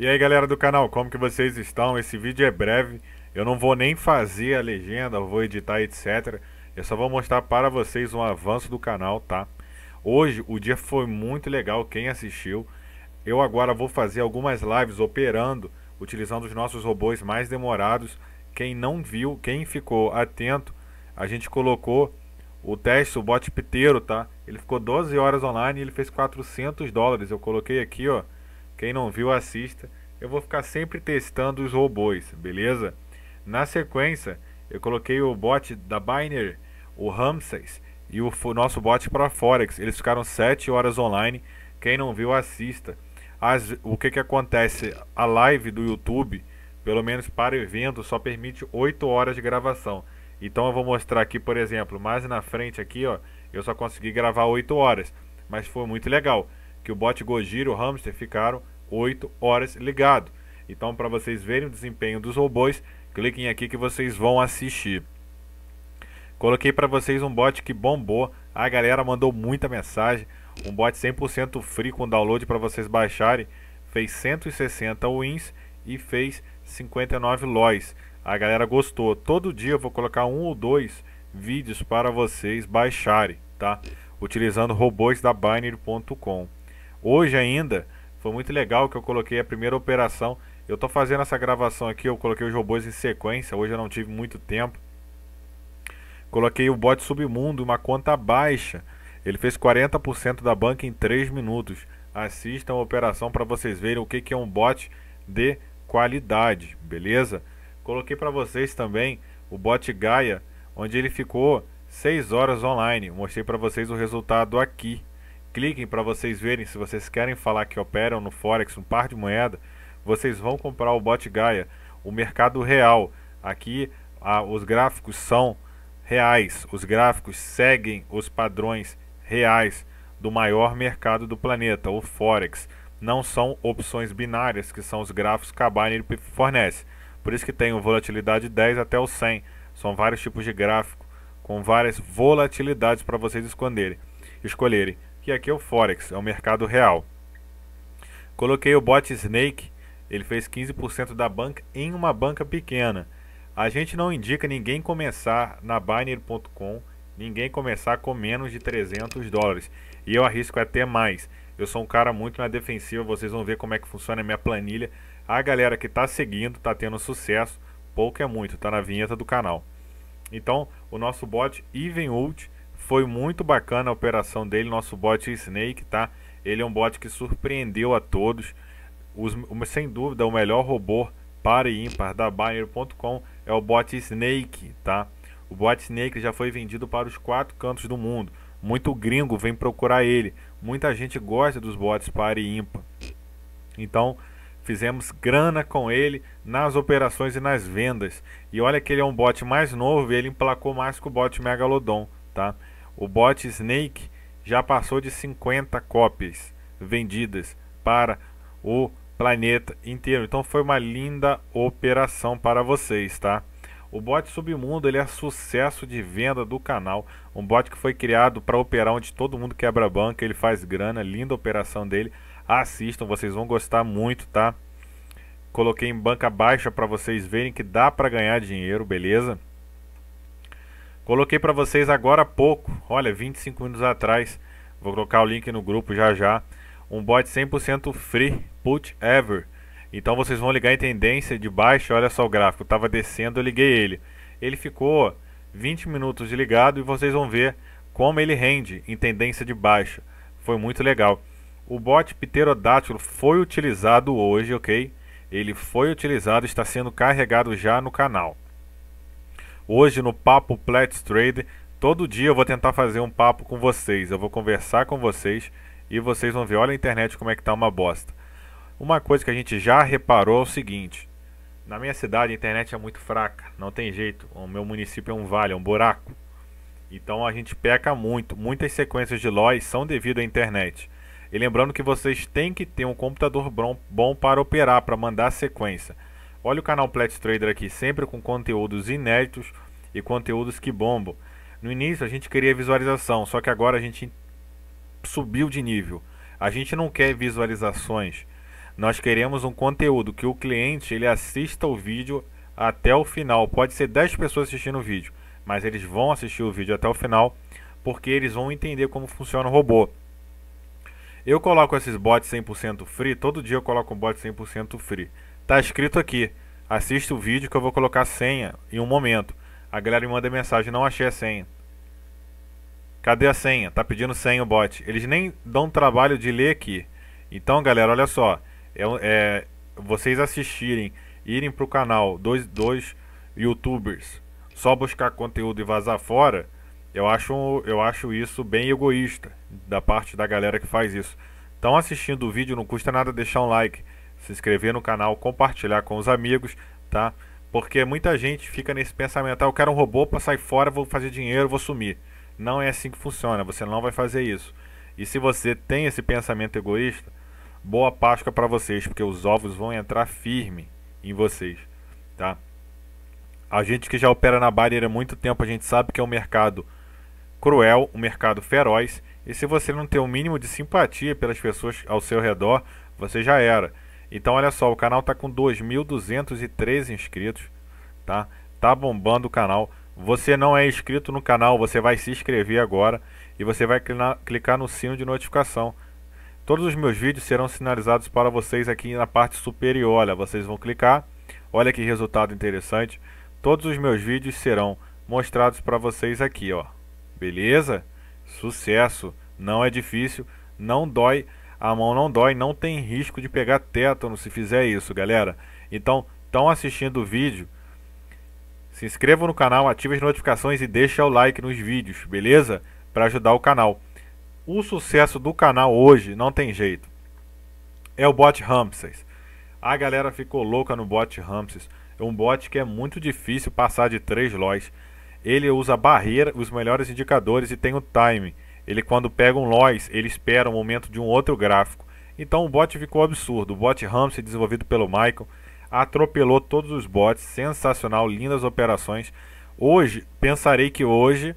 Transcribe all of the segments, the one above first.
E aí galera do canal, como que vocês estão? Esse vídeo é breve, eu não vou nem fazer a legenda, vou editar, etc. Eu só vou mostrar para vocês um avanço do canal, tá? Hoje o dia foi muito legal, quem assistiu. Eu agora vou fazer algumas lives operando, utilizando os nossos robôs mais demorados. Quem não viu, quem ficou atento, a gente colocou o teste, o bot piteiro, tá? Ele ficou 12 horas online e ele fez 400 dólares. Eu coloquei aqui, ó quem não viu, assista. Eu vou ficar sempre testando os robôs, beleza? Na sequência, eu coloquei o bot da Biner, o Ramses e o nosso bot para Forex. Eles ficaram 7 horas online. Quem não viu, assista. As, o que, que acontece? A live do YouTube, pelo menos para o evento, só permite 8 horas de gravação. Então eu vou mostrar aqui, por exemplo, mais na frente aqui, ó, eu só consegui gravar 8 horas, mas foi muito legal que o bot Gojira, o hamster, ficaram 8 horas ligado. Então, para vocês verem o desempenho dos robôs, cliquem aqui que vocês vão assistir. Coloquei para vocês um bot que bombou, a galera mandou muita mensagem, um bot 100% free com download para vocês baixarem, fez 160 wins e fez 59 lois. A galera gostou. Todo dia eu vou colocar um ou dois vídeos para vocês baixarem, tá? Utilizando robôs da Binary.com. Hoje ainda, foi muito legal que eu coloquei a primeira operação. Eu tô fazendo essa gravação aqui, eu coloquei os robôs em sequência, hoje eu não tive muito tempo. Coloquei o bot submundo, uma conta baixa. Ele fez 40% da banca em 3 minutos. Assistam a operação para vocês verem o que, que é um bot de qualidade, beleza? Coloquei para vocês também o bot Gaia, onde ele ficou 6 horas online. Mostrei para vocês o resultado aqui cliquem para vocês verem se vocês querem falar que operam no Forex um par de moeda, vocês vão comprar o Bot Gaia, o mercado real. Aqui a, os gráficos são reais, os gráficos seguem os padrões reais do maior mercado do planeta, o Forex. Não são opções binárias, que são os gráficos que a Binary fornece. Por isso que tem o volatilidade 10 até o 100. São vários tipos de gráfico com várias volatilidades para vocês esconderem, escolherem que aqui é o Forex, é o mercado real. Coloquei o bot Snake, ele fez 15% da banca em uma banca pequena. A gente não indica ninguém começar na Binary.com, ninguém começar com menos de 300 dólares. E eu arrisco até mais. Eu sou um cara muito na defensiva, vocês vão ver como é que funciona a minha planilha. A galera que está seguindo, está tendo sucesso, pouco é muito, está na vinheta do canal. Então, o nosso bot Evenult foi muito bacana a operação dele, nosso bot Snake, tá? Ele é um bot que surpreendeu a todos. Os, sem dúvida, o melhor robô para e ímpar da Binary.com é o bot Snake, tá? O bot Snake já foi vendido para os quatro cantos do mundo. Muito gringo vem procurar ele. Muita gente gosta dos bots para e ímpar. Então, fizemos grana com ele nas operações e nas vendas. E olha que ele é um bot mais novo e ele emplacou mais que o bot Megalodon, tá? O bot Snake já passou de 50 cópias vendidas para o planeta inteiro. Então foi uma linda operação para vocês, tá? O bot Submundo ele é sucesso de venda do canal. Um bot que foi criado para operar onde todo mundo quebra banca, ele faz grana, linda operação dele. Assistam, vocês vão gostar muito, tá? Coloquei em banca baixa para vocês verem que dá para ganhar dinheiro, beleza? Coloquei para vocês agora há pouco, olha, 25 minutos atrás. Vou colocar o link no grupo já já. Um bot 100% free put ever. Então vocês vão ligar em tendência de baixo, olha só o gráfico, estava descendo, eu liguei ele. Ele ficou 20 minutos ligado e vocês vão ver como ele rende em tendência de baixo. Foi muito legal. O bot pterodátilo foi utilizado hoje, ok? Ele foi utilizado, está sendo carregado já no canal hoje no Papo Plats Trade. Todo dia eu vou tentar fazer um papo com vocês, eu vou conversar com vocês e vocês vão ver, olha a internet como é que tá uma bosta. Uma coisa que a gente já reparou é o seguinte: na minha cidade a internet é muito fraca, não tem jeito. O meu município é um vale, é um buraco. Então a gente peca muito. Muitas sequências de LOIs são devido à internet. E lembrando que vocês têm que ter um computador bom para operar, para mandar sequência. Olha o canal Plat Trader aqui, sempre com conteúdos inéditos e conteúdos que bombam. No início a gente queria visualização, só que agora a gente subiu de nível. A gente não quer visualizações. Nós queremos um conteúdo que o cliente ele assista o vídeo até o final. Pode ser 10 pessoas assistindo o vídeo, mas eles vão assistir o vídeo até o final porque eles vão entender como funciona o robô. Eu coloco esses bots 100% free, todo dia eu coloco um bot 100% free. Tá escrito aqui. Assista o vídeo que eu vou colocar a senha em um momento. A galera me manda mensagem, não achei a senha. Cadê a senha? Tá pedindo senha o bot. Eles nem dão trabalho de ler aqui. Então, galera, olha só. É, é vocês assistirem, irem pro canal dois, dois youtubers, só buscar conteúdo e vazar fora, eu acho, eu acho isso bem egoísta da parte da galera que faz isso. Então, assistindo o vídeo, não custa nada deixar um like se inscrever no canal, compartilhar com os amigos, tá? Porque muita gente fica nesse pensamento, ah, eu quero um robô para sair fora, vou fazer dinheiro, vou sumir. Não é assim que funciona, você não vai fazer isso. E se você tem esse pensamento egoísta, boa Páscoa para vocês, porque os ovos vão entrar firme em vocês, tá? A gente que já opera na barreira há muito tempo, a gente sabe que é um mercado cruel, um mercado feroz, e se você não tem o mínimo de simpatia pelas pessoas ao seu redor, você já era. Então olha só, o canal tá com 2.213 inscritos, tá? Tá bombando o canal. Você não é inscrito no canal, você vai se inscrever agora e você vai clicar no sino de notificação. Todos os meus vídeos serão sinalizados para vocês aqui na parte superior. Olha, vocês vão clicar. Olha que resultado interessante. Todos os meus vídeos serão mostrados para vocês aqui, ó. Beleza? Sucesso! Não é difícil, não dói a mão não dói, não tem risco de pegar tétano se fizer isso, galera. Então, estão assistindo o vídeo, se inscrevam no canal, ative as notificações e deixa o like nos vídeos, beleza? Para ajudar o canal. O sucesso do canal hoje não tem jeito. É o bot Ramses. A galera ficou louca no bot Ramses. É um bot que é muito difícil passar de 3 lois. Ele usa barreira, os melhores indicadores e tem o time. Ele quando pega um loss, ele espera o um momento de um outro gráfico. Então o bot ficou absurdo. O bot Ramsey desenvolvido pelo Michael atropelou todos os bots, sensacional, lindas operações. Hoje, pensarei que hoje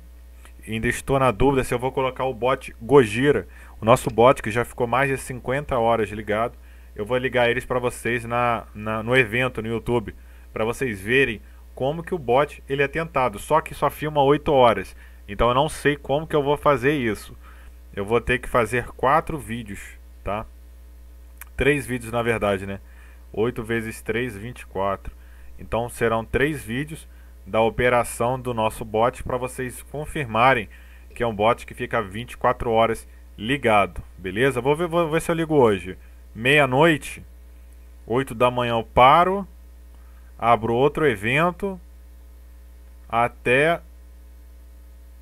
ainda estou na dúvida se eu vou colocar o bot Gojira, o nosso bot que já ficou mais de 50 horas ligado. Eu vou ligar eles para vocês na, na, no evento no YouTube, para vocês verem como que o bot ele é tentado, só que só filma 8 horas. Então eu não sei como que eu vou fazer isso. Eu vou ter que fazer quatro vídeos, tá? Três vídeos na verdade, né? 8 vezes 3, 24. Então serão três vídeos da operação do nosso bot para vocês confirmarem que é um bot que fica 24 horas ligado, beleza? Vou ver, vou ver se eu ligo hoje. Meia-noite, 8 da manhã eu paro, abro outro evento até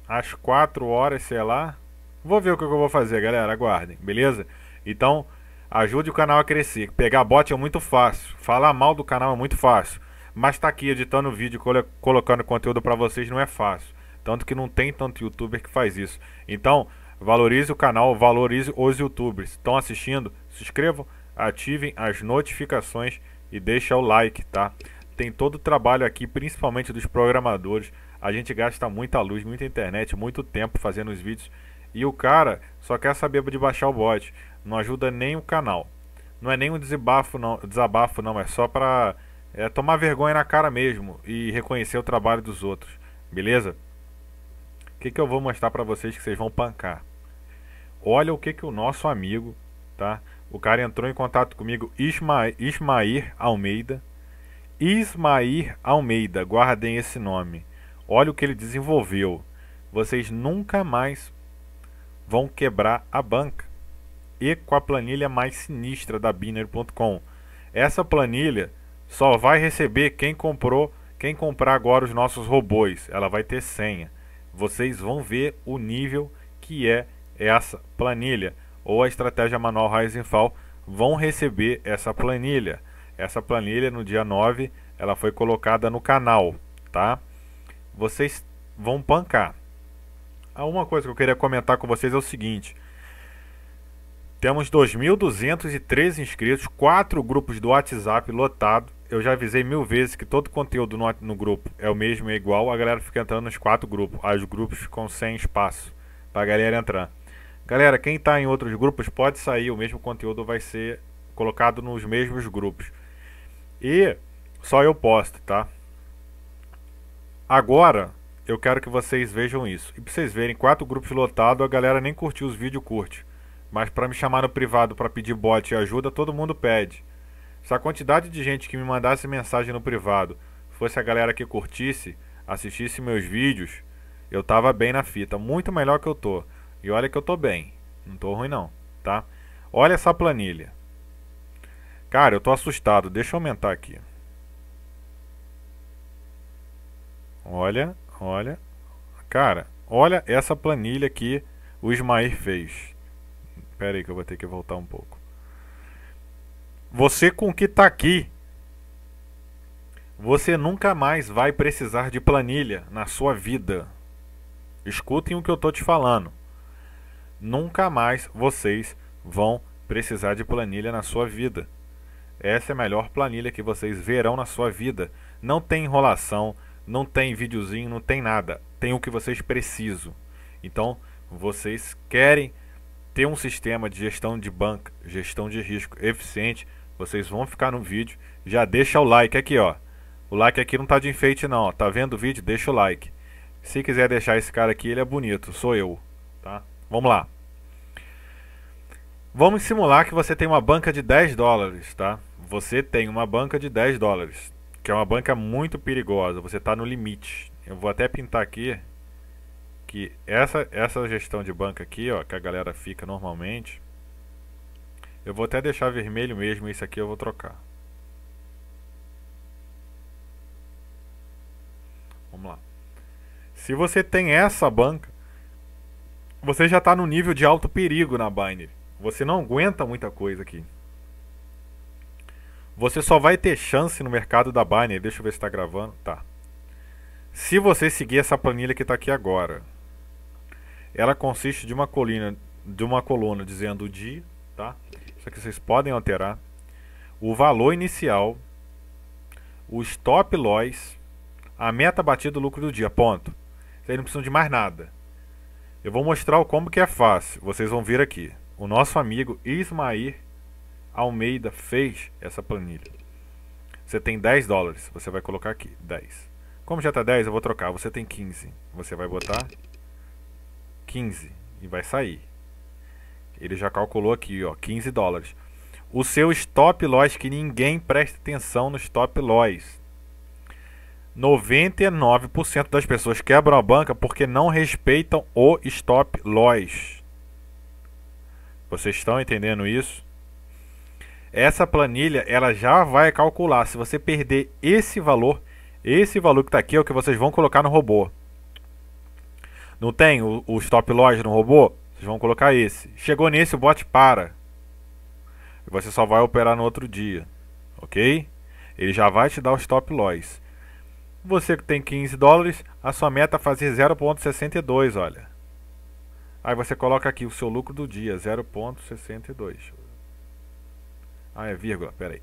às 4 horas, sei lá. Vou ver o que eu vou fazer, galera. Aguardem, beleza? Então, ajude o canal a crescer. Pegar bot é muito fácil. Falar mal do canal é muito fácil. Mas tá aqui editando vídeo, colocando conteúdo para vocês não é fácil. Tanto que não tem tanto youtuber que faz isso. Então, valorize o canal, valorize os youtubers. Estão assistindo? Se inscrevam, ativem as notificações e deixem o like, tá? Tem todo o trabalho aqui, principalmente dos programadores a gente gasta muita luz, muita internet, muito tempo fazendo os vídeos e o cara só quer saber de baixar o bot, não ajuda nem o canal. Não é nem um desabafo não, desabafo não, é só para é, tomar vergonha na cara mesmo e reconhecer o trabalho dos outros, beleza? O que, que eu vou mostrar para vocês que vocês vão pancar? Olha o que, que o nosso amigo, tá? O cara entrou em contato comigo, Isma, Ismair Almeida. Ismair Almeida, guardem esse nome. Olha o que ele desenvolveu. Vocês nunca mais vão quebrar a banca. E com a planilha mais sinistra da Binary.com. Essa planilha só vai receber quem comprou, quem comprar agora os nossos robôs. Ela vai ter senha. Vocês vão ver o nível que é essa planilha ou a estratégia manual fall vão receber essa planilha. Essa planilha no dia 9, ela foi colocada no canal, tá? vocês vão pancar. Ah, uma coisa que eu queria comentar com vocês é o seguinte. Temos 2.213 inscritos, quatro grupos do WhatsApp lotado. Eu já avisei mil vezes que todo conteúdo no, no grupo é o mesmo, é igual. A galera fica entrando nos quatro grupos. os grupos ficam sem espaço para a galera entrar. Galera, quem está em outros grupos pode sair, o mesmo conteúdo vai ser colocado nos mesmos grupos. E só eu posto, tá? Agora, eu quero que vocês vejam isso. E pra vocês verem, quatro grupos lotados, a galera nem curtiu os vídeos, curte. Mas para me chamar no privado para pedir bot e ajuda, todo mundo pede. Se a quantidade de gente que me mandasse mensagem no privado fosse a galera que curtisse, assistisse meus vídeos, eu tava bem na fita, muito melhor que eu tô. E olha que eu tô bem, não tô ruim não, tá? Olha essa planilha. Cara, eu tô assustado, deixa eu aumentar aqui. Olha, olha. Cara, olha essa planilha que o Ismael fez. Pera aí que eu vou ter que voltar um pouco. Você com o que está aqui, você nunca mais vai precisar de planilha na sua vida. Escutem o que eu tô te falando. Nunca mais vocês vão precisar de planilha na sua vida. Essa é a melhor planilha que vocês verão na sua vida. Não tem enrolação, não tem videozinho, não tem nada. Tem o que vocês precisam. Então, vocês querem ter um sistema de gestão de banca, gestão de risco eficiente, vocês vão ficar no vídeo. Já deixa o like aqui, ó. O like aqui não tá de enfeite não, ó. tá vendo o vídeo? Deixa o like. Se quiser deixar esse cara aqui, ele é bonito, sou eu, tá? Vamos lá. Vamos simular que você tem uma banca de 10 dólares, tá? Você tem uma banca de 10 dólares que é uma banca muito perigosa, você está no limite. Eu vou até pintar aqui que essa, essa gestão de banca aqui, ó, que a galera fica normalmente, eu vou até deixar vermelho mesmo, isso aqui eu vou trocar. Vamos lá. Se você tem essa banca, você já está no nível de alto perigo na Binary. Você não aguenta muita coisa aqui. Você só vai ter chance no mercado da Binary. Deixa eu ver se está gravando. Tá. Se você seguir essa planilha que está aqui agora, ela consiste de uma colina, de uma coluna dizendo o dia, tá? Isso aqui vocês podem alterar. O valor inicial, o stop loss, a meta batida do lucro do dia, ponto. Vocês não precisam de mais nada. Eu vou mostrar o como que é fácil. Vocês vão vir aqui. O nosso amigo Ismair Almeida fez essa planilha. Você tem 10 dólares, você vai colocar aqui, 10. Como já está 10, eu vou trocar. Você tem 15, você vai botar 15 e vai sair. Ele já calculou aqui, ó, 15 dólares. O seu stop loss, que ninguém presta atenção no stop loss. 99% das pessoas quebram a banca porque não respeitam o stop loss. Vocês estão entendendo isso? essa planilha ela já vai calcular. Se você perder esse valor, esse valor que está aqui é o que vocês vão colocar no robô. Não tem o, o stop loss no robô? Vocês vão colocar esse. Chegou nesse, o bot para. você só vai operar no outro dia. Ok? Ele já vai te dar o stop loss. Você que tem 15 dólares, a sua meta é fazer 0.62, olha. Aí você coloca aqui o seu lucro do dia, 0.62. Ah, é vírgula, peraí.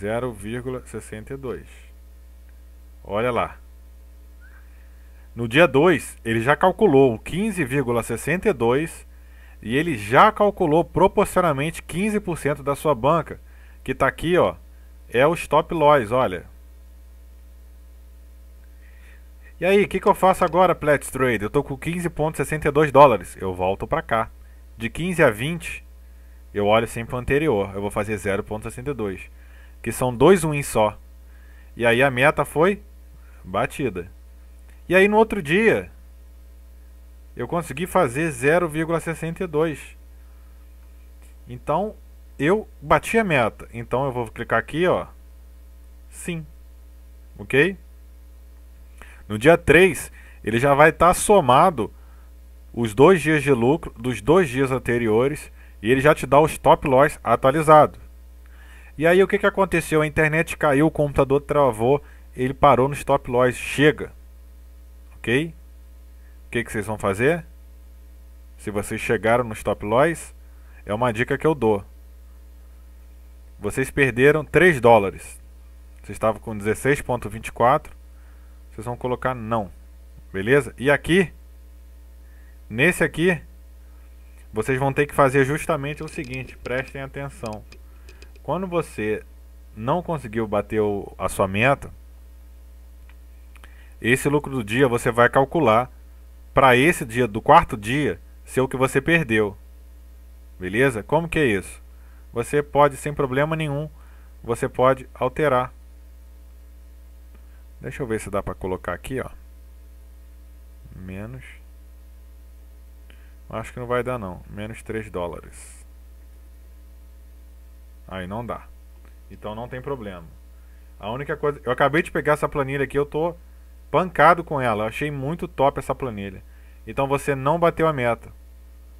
0,62. Olha lá. No dia 2, ele já calculou 15,62 e ele já calculou proporcionalmente 15% da sua banca, que está aqui, ó, é o stop loss, olha. E aí, o que, que eu faço agora, Plat Trade? Eu estou com 15,62 dólares. Eu volto para cá. De 15 a 20, eu olho sempre assim o anterior. Eu vou fazer 0.62. Que são dois wins só. E aí a meta foi batida. E aí no outro dia, eu consegui fazer 0,62. Então, eu bati a meta. Então, eu vou clicar aqui, ó. Sim. Ok? No dia 3, ele já vai estar tá somado os dois dias de lucro dos dois dias anteriores e ele já te dá o stop loss atualizado. E aí o que, que aconteceu? A internet caiu, o computador travou, ele parou no stop loss. Chega. Ok? O que, que vocês vão fazer? Se vocês chegaram no stop loss, é uma dica que eu dou. Vocês perderam 3 dólares. Vocês estavam com 16.24. Vocês vão colocar não. Beleza? E aqui, nesse aqui, vocês vão ter que fazer justamente o seguinte, prestem atenção. Quando você não conseguiu bater o, a sua meta, esse lucro do dia você vai calcular para esse dia do quarto dia ser o que você perdeu. Beleza? Como que é isso? Você pode sem problema nenhum, você pode alterar. Deixa eu ver se dá para colocar aqui, ó. Menos Acho que não vai dar não. Menos 3 dólares. Aí não dá. Então não tem problema. A única coisa. Eu acabei de pegar essa planilha aqui, eu tô pancado com ela. Eu achei muito top essa planilha. Então você não bateu a meta.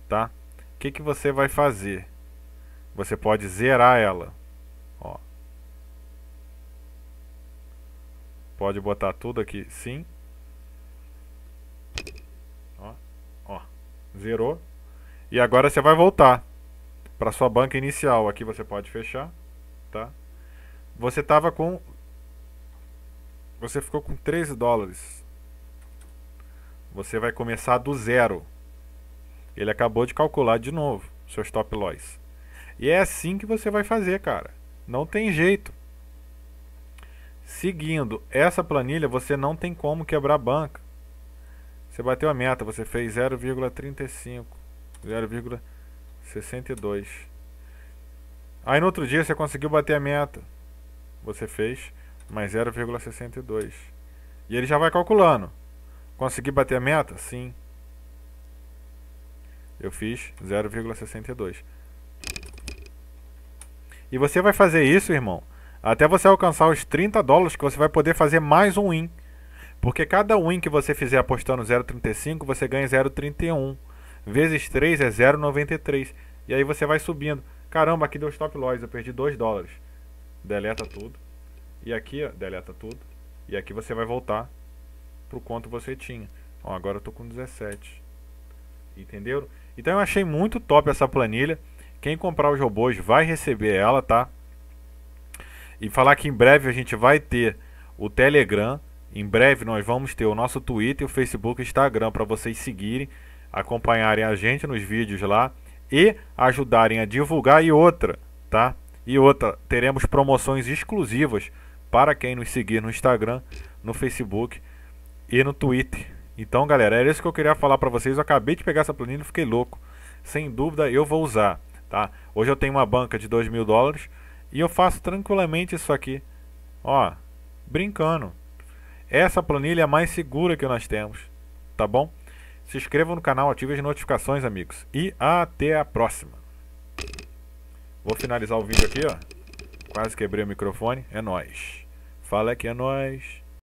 Tá? O que, que você vai fazer? Você pode zerar ela. Ó. Pode botar tudo aqui sim zerou. E agora você vai voltar para sua banca inicial. Aqui você pode fechar, tá? Você tava com você ficou com 13 dólares. Você vai começar do zero. Ele acabou de calcular de novo seus stop loss. E é assim que você vai fazer, cara. Não tem jeito. Seguindo essa planilha, você não tem como quebrar banca. Você bateu a meta, você fez 0,35, 0,62. Aí no outro dia você conseguiu bater a meta. Você fez mais 0,62. E ele já vai calculando. Consegui bater a meta? Sim. Eu fiz 0,62. E você vai fazer isso, irmão, até você alcançar os 30 dólares que você vai poder fazer mais um win. Porque cada win que você fizer apostando 0,35, você ganha 0,31. Vezes 3 é 0,93. E aí você vai subindo. Caramba, aqui deu stop loss, eu perdi 2 dólares. Deleta tudo. E aqui, ó, deleta tudo. E aqui você vai voltar pro quanto você tinha. Ó, agora eu tô com 17. Entenderam? Então eu achei muito top essa planilha. Quem comprar os robôs vai receber ela, tá? E falar que em breve a gente vai ter o Telegram em breve nós vamos ter o nosso Twitter, o Facebook e o Instagram para vocês seguirem, acompanharem a gente nos vídeos lá e ajudarem a divulgar e outra, tá? E outra, teremos promoções exclusivas para quem nos seguir no Instagram, no Facebook e no Twitter. Então, galera, era isso que eu queria falar para vocês. Eu acabei de pegar essa planilha e fiquei louco. Sem dúvida, eu vou usar, tá? Hoje eu tenho uma banca de 2 mil dólares e eu faço tranquilamente isso aqui, ó, brincando. Essa planilha é a mais segura que nós temos, tá bom? Se inscreva no canal, ative as notificações, amigos. E até a próxima. Vou finalizar o vídeo aqui, ó. Quase quebrei o microfone. É nóis. Fala que é nóis.